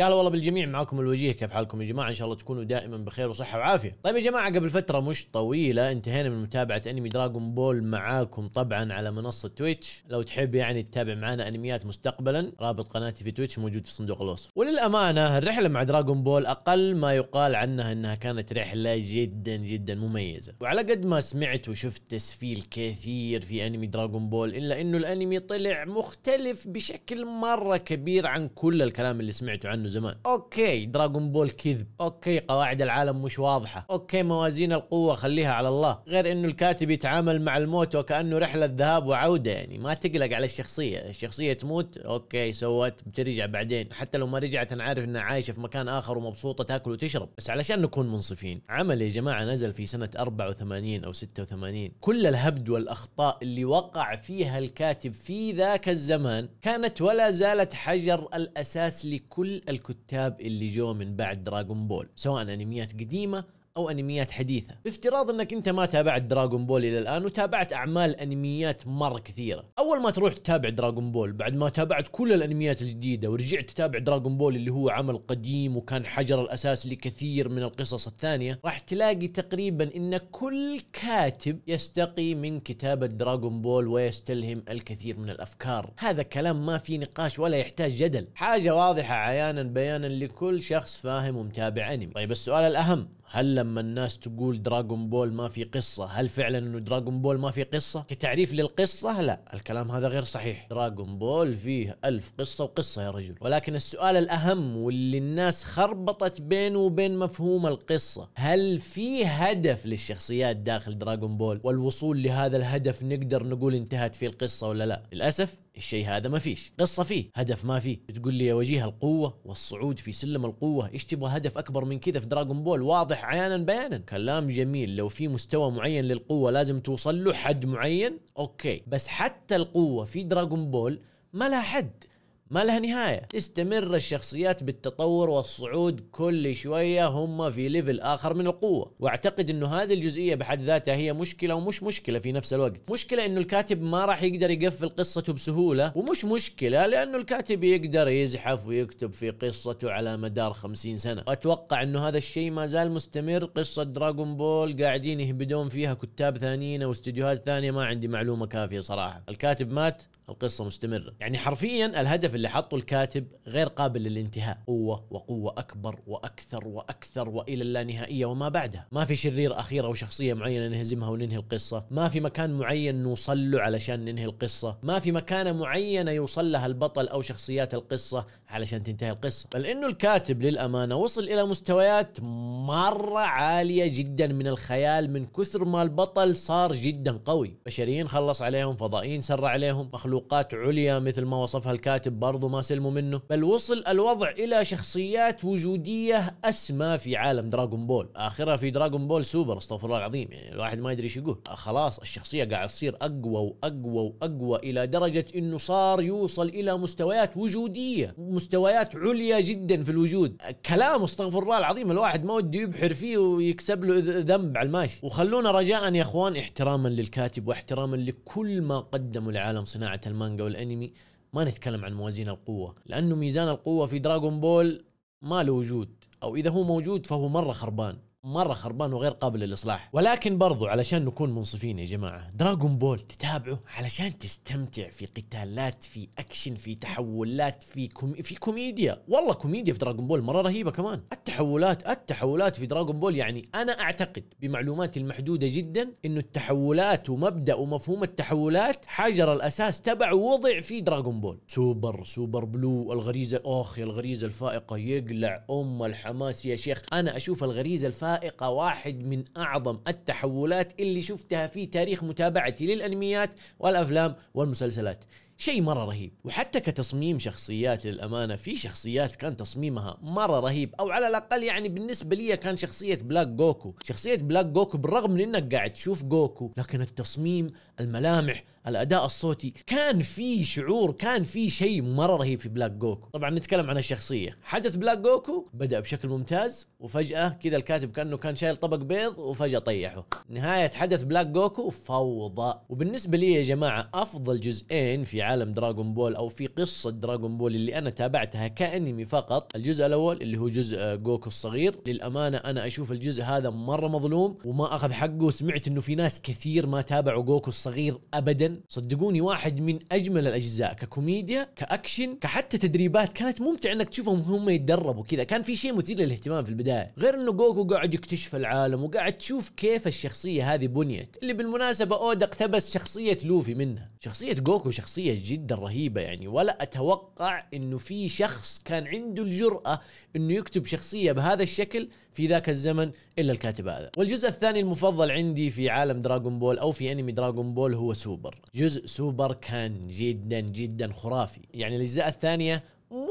يا هلا والله بالجميع معكم الوجيه كيف حالكم يا جماعه ان شاء الله تكونوا دائما بخير وصحه وعافيه طيب يا جماعه قبل فتره مش طويله انتهينا من متابعه انمي دراغون بول معاكم طبعا على منصه تويتش لو تحب يعني تتابع معنا انميات مستقبلا رابط قناتي في تويتش موجود في صندوق الوصف وللامانه الرحله مع دراغون بول اقل ما يقال عنها انها كانت رحله جدا جدا مميزه وعلى قد ما سمعت وشفت تسفيل كثير في انمي دراغون بول الا انه الانمي طلع مختلف بشكل مره كبير عن كل الكلام اللي سمعته عنه عنه زمان اوكي دراغون بول كذب اوكي قواعد العالم مش واضحه اوكي موازين القوه خليها على الله غير انه الكاتب يتعامل مع الموت وكانه رحله ذهاب وعوده يعني ما تقلق على الشخصيه الشخصيه تموت اوكي سوت بترجع بعدين حتى لو ما رجعت انا عارف انها عايشه في مكان اخر ومبسوطه تاكل وتشرب بس علشان نكون منصفين عمل يا جماعه نزل في سنه 84 او 86 كل الهبد والاخطاء اللي وقع فيها الكاتب في ذاك الزمان كانت ولا زالت حجر الاساس لكل الكتاب اللي جو من بعد دراغون بول سواء انميات قديمه او انميات حديثه بافتراض انك انت ما تابعت دراغون بول الى الان وتابعت اعمال انميات مره كثيره اول ما تروح تتابع دراغون بول بعد ما تابعت كل الانميات الجديده ورجعت تتابع دراغون بول اللي هو عمل قديم وكان حجر الاساس لكثير من القصص الثانيه راح تلاقي تقريبا ان كل كاتب يستقي من كتابه دراغون بول ويستلهم الكثير من الافكار هذا كلام ما في نقاش ولا يحتاج جدل حاجه واضحه عيانا بيانا لكل شخص فاهم ومتابع انمي طيب السؤال الاهم هل لما الناس تقول دراغون بول ما في قصة هل فعلا انه دراغون بول ما في قصة كتعريف للقصة لا الكلام هذا غير صحيح دراغون بول فيه ألف قصة وقصة يا رجل ولكن السؤال الأهم واللي الناس خربطت بينه وبين مفهوم القصة هل في هدف للشخصيات داخل دراغون بول والوصول لهذا الهدف نقدر نقول انتهت فيه القصة ولا لا للأسف الشيء هذا ما فيش قصه فيه هدف ما فيه بتقول لي يا وجيه القوه والصعود في سلم القوه ايش تبغى هدف اكبر من كذا في دراغون بول واضح عيانا بيانا كلام جميل لو في مستوى معين للقوه لازم توصل له حد معين اوكي بس حتى القوه في دراغون بول ما لها حد ما لها نهايه تستمر الشخصيات بالتطور والصعود كل شويه هم في ليفل اخر من القوه واعتقد انه هذه الجزئيه بحد ذاتها هي مشكله ومش مشكله في نفس الوقت مشكله انه الكاتب ما راح يقدر يقفل قصته بسهوله ومش مشكله لانه الكاتب يقدر يزحف ويكتب في قصته على مدار خمسين سنه اتوقع انه هذا الشيء ما زال مستمر قصه دراغون بول قاعدين يهبدون فيها كتاب ثانيين او استديوهات ثانيه ما عندي معلومه كافيه صراحه الكاتب مات القصة مستمرة يعني حرفيا الهدف اللي حطه الكاتب غير قابل للانتهاء قوة وقوة أكبر وأكثر وأكثر وإلى اللانهائية وما بعدها ما في شرير أخير أو شخصية معينة نهزمها وننهي القصة ما في مكان معين نوصل له علشان ننهي القصة ما في مكانة معينة يوصل لها البطل أو شخصيات القصة علشان تنتهي القصة بل إنه الكاتب للأمانة وصل إلى مستويات مرة عالية جدا من الخيال من كثر ما البطل صار جدا قوي بشريين خلص عليهم فضائيين سر عليهم مخلوق مخلوقات عليا مثل ما وصفها الكاتب برضو ما سلموا منه بل وصل الوضع إلى شخصيات وجودية أسمى في عالم دراغون بول آخرها في دراغون بول سوبر استغفر الله العظيم يعني الواحد ما يدري ايش يقول آه، خلاص الشخصية قاعد تصير أقوى وأقوى وأقوى إلى درجة أنه صار يوصل إلى مستويات وجودية مستويات عليا جدا في الوجود كلام استغفر الله العظيم الواحد ما وده يبحر فيه ويكسب له ذنب على الماشي وخلونا رجاء يا اخوان احتراما للكاتب واحتراما لكل ما قدموا لعالم صناعة المانجا والانمي ما نتكلم عن موازين القوه لانه ميزان القوه في دراغون بول ما له وجود او اذا هو موجود فهو مره خربان مره خربان وغير قابل للاصلاح ولكن برضو علشان نكون منصفين يا جماعه دراغون بول تتابعه علشان تستمتع في قتالات في اكشن في تحولات في كومي... في كوميديا والله كوميديا في دراغون بول مره رهيبه كمان التحولات التحولات في دراغون بول يعني انا اعتقد بمعلوماتي المحدوده جدا انه التحولات ومبدا ومفهوم التحولات حجر الاساس تبعه وضع في دراغون بول سوبر سوبر بلو الغريزه اخ يا الغريزه الفائقه يقلع ام الحماس يا شيخ انا اشوف الغريزه الفائقه حقائق واحد من أعظم التحولات اللي شفتها في تاريخ متابعتي للأنميات والأفلام والمسلسلات شيء مرة رهيب وحتى كتصميم شخصيات للأمانة في شخصيات كان تصميمها مرة رهيب أو على الأقل يعني بالنسبة لي كان شخصية بلاك جوكو شخصية بلاك جوكو بالرغم من أنك قاعد تشوف جوكو لكن التصميم الملامح الاداء الصوتي كان في شعور كان في شيء مره رهيب في بلاك جوكو طبعا نتكلم عن الشخصيه حدث بلاك جوكو بدا بشكل ممتاز وفجاه كذا الكاتب كانه كان شايل طبق بيض وفجاه طيحه نهايه حدث بلاك جوكو فوضى وبالنسبه لي يا جماعه افضل جزئين في عالم دراغون بول او في قصه دراغون بول اللي انا تابعتها كانمي فقط الجزء الاول اللي هو جزء جوكو الصغير للامانه انا اشوف الجزء هذا مره مظلوم وما اخذ حقه وسمعت انه في ناس كثير ما تابعوا جوكو الصغير ابدا صدقوني واحد من اجمل الاجزاء ككوميديا كاكشن كحتى تدريبات كانت ممتع انك تشوفهم هم يتدربوا كذا كان في شيء مثير للاهتمام في البدايه غير انه جوكو قاعد يكتشف العالم وقاعد تشوف كيف الشخصيه هذه بنيت اللي بالمناسبه اودا اقتبس شخصيه لوفي منها شخصيه جوكو شخصيه جدا رهيبه يعني ولا اتوقع انه في شخص كان عنده الجراه انه يكتب شخصيه بهذا الشكل في ذاك الزمن الا الكاتب هذا والجزء الثاني المفضل عندي في عالم دراغون بول او في انمي دراغون بول هو سوبر جزء سوبر كان جدا جدا خرافي يعني الاجزاء الثانيه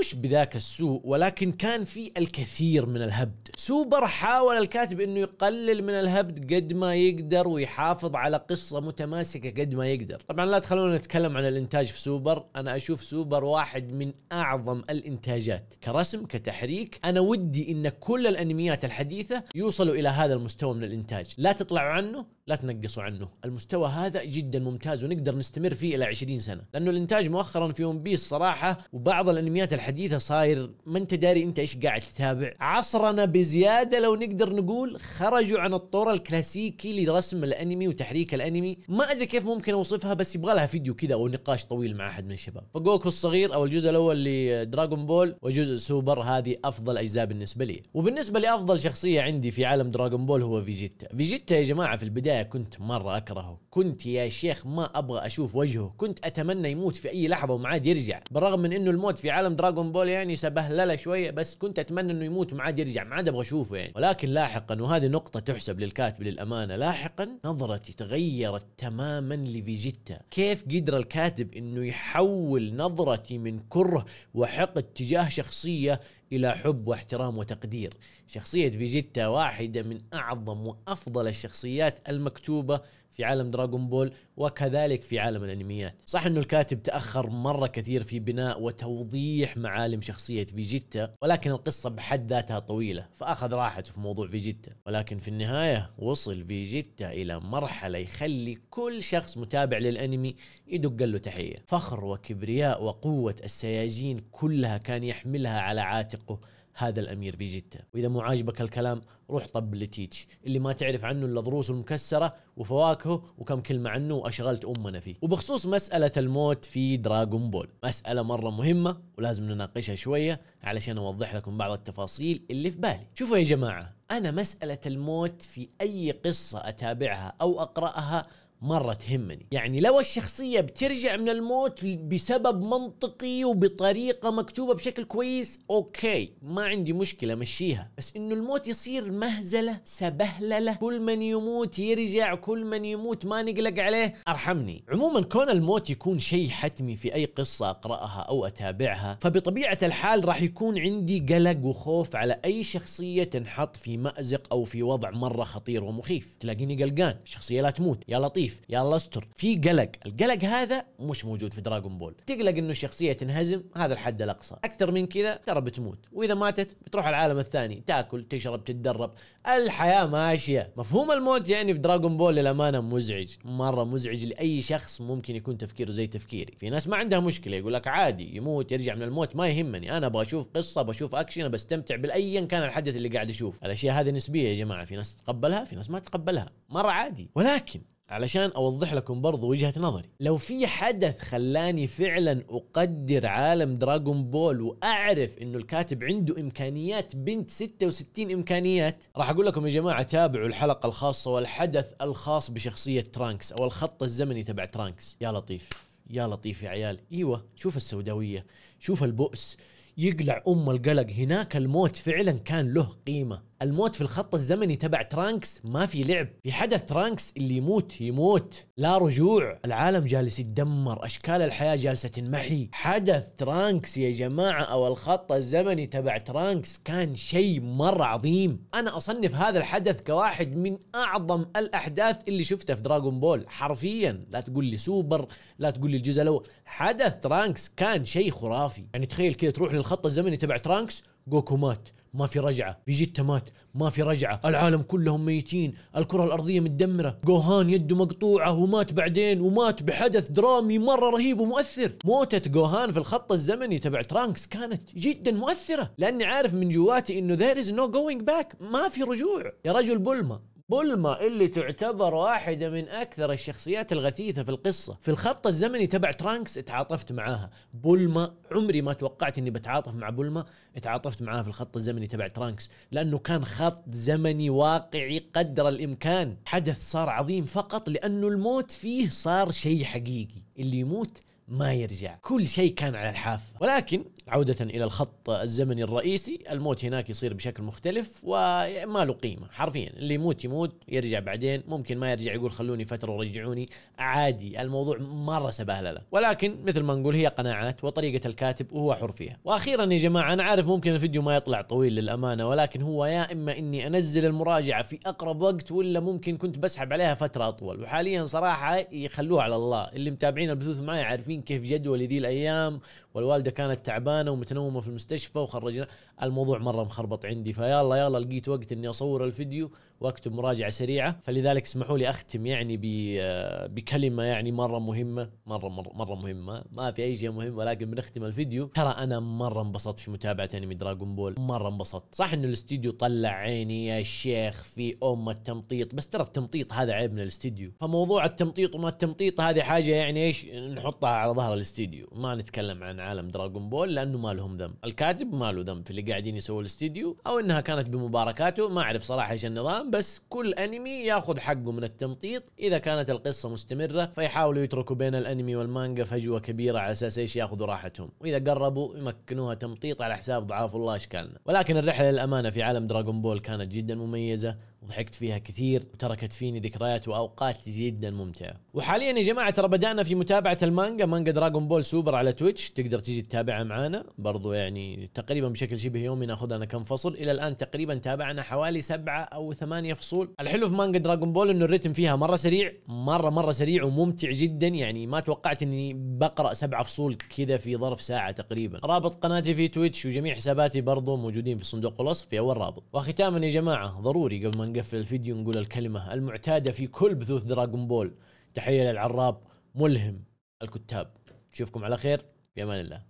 مش بذاك السوء ولكن كان في الكثير من الهبد سوبر حاول الكاتب انه يقلل من الهبد قد ما يقدر ويحافظ على قصة متماسكة قد ما يقدر طبعا لا تخلونا نتكلم عن الانتاج في سوبر انا اشوف سوبر واحد من اعظم الانتاجات كرسم كتحريك انا ودي ان كل الانميات الحديثة يوصلوا الى هذا المستوى من الانتاج لا تطلعوا عنه لا تنقصوا عنه المستوى هذا جدا ممتاز ونقدر نستمر فيه الى 20 سنة لانه الانتاج مؤخرا في ون بيس صراحة وبعض الانميات الحديثة حديثه صاير ما انت داري انت ايش قاعد تتابع عصرنا بزياده لو نقدر نقول خرجوا عن الطور الكلاسيكي لرسم الانمي وتحريك الانمي ما ادري كيف ممكن اوصفها بس يبغى لها فيديو كذا او نقاش طويل مع احد من الشباب فجوكو الصغير او الجزء الاول لدراغون بول وجزء سوبر هذه افضل اجزاء بالنسبه لي وبالنسبه لافضل شخصيه عندي في عالم دراغون بول هو فيجيتا فيجيتا يا جماعه في البدايه كنت مره اكرهه كنت يا شيخ ما ابغى اشوف وجهه كنت اتمنى يموت في اي لحظه وما عاد يرجع بالرغم من انه الموت في عالم دراغون دراغون بول يعني سبهلله شويه بس كنت اتمنى انه يموت ما عاد يرجع ما عاد ابغى اشوفه يعني ولكن لاحقا وهذه نقطه تحسب للكاتب للامانه لاحقا نظرتي تغيرت تماما لفيجيتا كيف قدر الكاتب انه يحول نظرتي من كره وحقد تجاه شخصيه الى حب واحترام وتقدير شخصيه فيجيتا واحده من اعظم وافضل الشخصيات المكتوبه في عالم دراغون بول وكذلك في عالم الانميات صح انه الكاتب تاخر مره كثير في بناء وتوضيح معالم شخصيه فيجيتا ولكن القصه بحد ذاتها طويله فاخذ راحته في موضوع فيجيتا ولكن في النهايه وصل فيجيتا الى مرحله يخلي كل شخص متابع للانمي يدق له تحيه فخر وكبرياء وقوه السياجين كلها كان يحملها على عاتقه هذا الامير فيجيتا واذا مو عاجبك الكلام روح طب لتيتش اللي ما تعرف عنه الا ضروسه المكسره وفواكهه وكم كلمه عنه واشغلت امنا فيه وبخصوص مساله الموت في دراغون بول مساله مره مهمه ولازم نناقشها شويه علشان اوضح لكم بعض التفاصيل اللي في بالي شوفوا يا جماعه انا مساله الموت في اي قصه اتابعها او اقراها مره تهمني يعني لو الشخصيه بترجع من الموت بسبب منطقي وبطريقه مكتوبه بشكل كويس اوكي ما عندي مشكله مشيها بس انه الموت يصير مهزله سبهلله كل من يموت يرجع كل من يموت ما نقلق عليه ارحمني عموما كون الموت يكون شيء حتمي في اي قصه اقراها او اتابعها فبطبيعه الحال راح يكون عندي قلق وخوف على اي شخصيه تنحط في مازق او في وضع مره خطير ومخيف تلاقيني قلقان شخصيه لا تموت يا لطيف ضعيف يا استر في قلق القلق هذا مش موجود في دراغون بول تقلق انه الشخصيه تنهزم هذا الحد الاقصى اكثر من كذا ترى بتموت واذا ماتت بتروح العالم الثاني تاكل تشرب تتدرب الحياه ماشيه مفهوم الموت يعني في دراغون بول للامانه مزعج مره مزعج لاي شخص ممكن يكون تفكيره زي تفكيري في ناس ما عندها مشكله يقول لك عادي يموت يرجع من الموت ما يهمني انا ابغى اشوف قصه بشوف اكشن بستمتع بالايا كان الحدث اللي قاعد اشوفه الاشياء هذه نسبيه يا جماعه في ناس تتقبلها في ناس ما تتقبلها مره عادي ولكن علشان اوضح لكم برضو وجهه نظري لو في حدث خلاني فعلا اقدر عالم دراغون بول واعرف انه الكاتب عنده امكانيات بنت 66 امكانيات راح اقول لكم يا جماعه تابعوا الحلقه الخاصه والحدث الخاص بشخصيه ترانكس او الخط الزمني تبع ترانكس يا لطيف يا لطيف يا عيال ايوه شوف السوداويه شوف البؤس يقلع ام القلق هناك الموت فعلا كان له قيمه الموت في الخط الزمني تبع ترانكس ما في لعب في حدث ترانكس اللي يموت يموت لا رجوع العالم جالس يتدمر اشكال الحياه جالسه تنمحي حدث ترانكس يا جماعه او الخط الزمني تبع ترانكس كان شيء مره عظيم انا اصنف هذا الحدث كواحد من اعظم الاحداث اللي شفتها في دراغون بول حرفيا لا تقول لي سوبر لا تقول لي الجزء الاول حدث ترانكس كان شيء خرافي يعني تخيل كذا تروح للخط الزمني تبع ترانكس جوكو مات ما في رجعه فيجيتا مات ما في رجعه العالم كلهم ميتين الكره الارضيه مدمرة جوهان يده مقطوعه ومات بعدين ومات بحدث درامي مره رهيب ومؤثر موتة جوهان في الخط الزمني تبع ترانكس كانت جدا مؤثره لاني عارف من جواتي انه there is no going back ما في رجوع يا رجل بولما بولما اللي تعتبر واحدة من أكثر الشخصيات الغثيثة في القصة في الخط الزمني تبع ترانكس تعاطفت معاها بولما عمري ما توقعت أني بتعاطف مع بولما تعاطفت معاها في الخط الزمني تبع ترانكس لأنه كان خط زمني واقعي قدر الإمكان حدث صار عظيم فقط لأنه الموت فيه صار شيء حقيقي اللي يموت ما يرجع كل شيء كان على الحافة ولكن عودة إلى الخط الزمني الرئيسي الموت هناك يصير بشكل مختلف وما له قيمة حرفيا اللي يموت يموت يرجع بعدين ممكن ما يرجع يقول خلوني فترة ورجعوني عادي الموضوع مرة سبهللة ولكن مثل ما نقول هي قناعات وطريقة الكاتب وهو حر فيها وأخيرا يا جماعة أنا عارف ممكن الفيديو ما يطلع طويل للأمانة ولكن هو يا إما إني أنزل المراجعة في أقرب وقت ولا ممكن كنت بسحب عليها فترة أطول وحاليا صراحة يخلوها على الله اللي متابعين البثوث معي عارفين كيف جدولي ذي الأيام والوالده كانت تعبانه ومتنومه في المستشفى وخرجنا الموضوع مره مخربط عندي فيلا يلا لقيت وقت اني اصور الفيديو واكتب مراجعه سريعه فلذلك اسمحوا لي اختم يعني آه، بكلمه يعني مره مهمه مره مره, مرة مهمه ما في اي شيء مهم ولكن بنختم الفيديو ترى انا مره انبسطت في متابعه انمي دراغون بول مره انبسطت صح انه الاستديو طلع عيني يا شيخ في ام التمطيط بس ترى التمطيط هذا عيب من الاستديو فموضوع التمطيط وما التمطيط هذه حاجه يعني ايش نحطها على ظهر الاستديو ما نتكلم عن عالم دراغون بول لانه ما لهم ذنب الكاتب ما له ذنب في اللي قاعدين يسووا الاستديو او انها كانت بمباركاته ما اعرف صراحه ايش النظام بس كل انمي ياخذ حقه من التمطيط اذا كانت القصه مستمره فيحاولوا يتركوا بين الانمي والمانجا فجوه كبيره على اساس ايش ياخذوا راحتهم واذا قربوا يمكنوها تمطيط على حساب ضعاف الله اشكالنا ولكن الرحله للامانه في عالم دراغون بول كانت جدا مميزه ضحكت فيها كثير وتركت فيني ذكريات واوقات جدا ممتعه وحاليا يا جماعه ترى بدانا في متابعه المانجا مانجا دراغون بول سوبر على تويتش تقدر تيجي تتابعها معانا برضو يعني تقريبا بشكل شبه يومي ناخذ لنا كم فصل الى الان تقريبا تابعنا حوالي سبعة او ثمانية فصول الحلو في مانجا دراغون بول انه الريتم فيها مره سريع مره مره سريع وممتع جدا يعني ما توقعت اني بقرا سبعة فصول كذا في ظرف ساعه تقريبا رابط قناتي في تويتش وجميع حساباتي برضو موجودين في صندوق الوصف في اول رابط وختاما يا جماعه ضروري قبل ما نقفل الفيديو نقول الكلمة المعتادة في كل بثوث دراغون بول تحية للعراب ملهم الكتاب نشوفكم على خير في أمان الله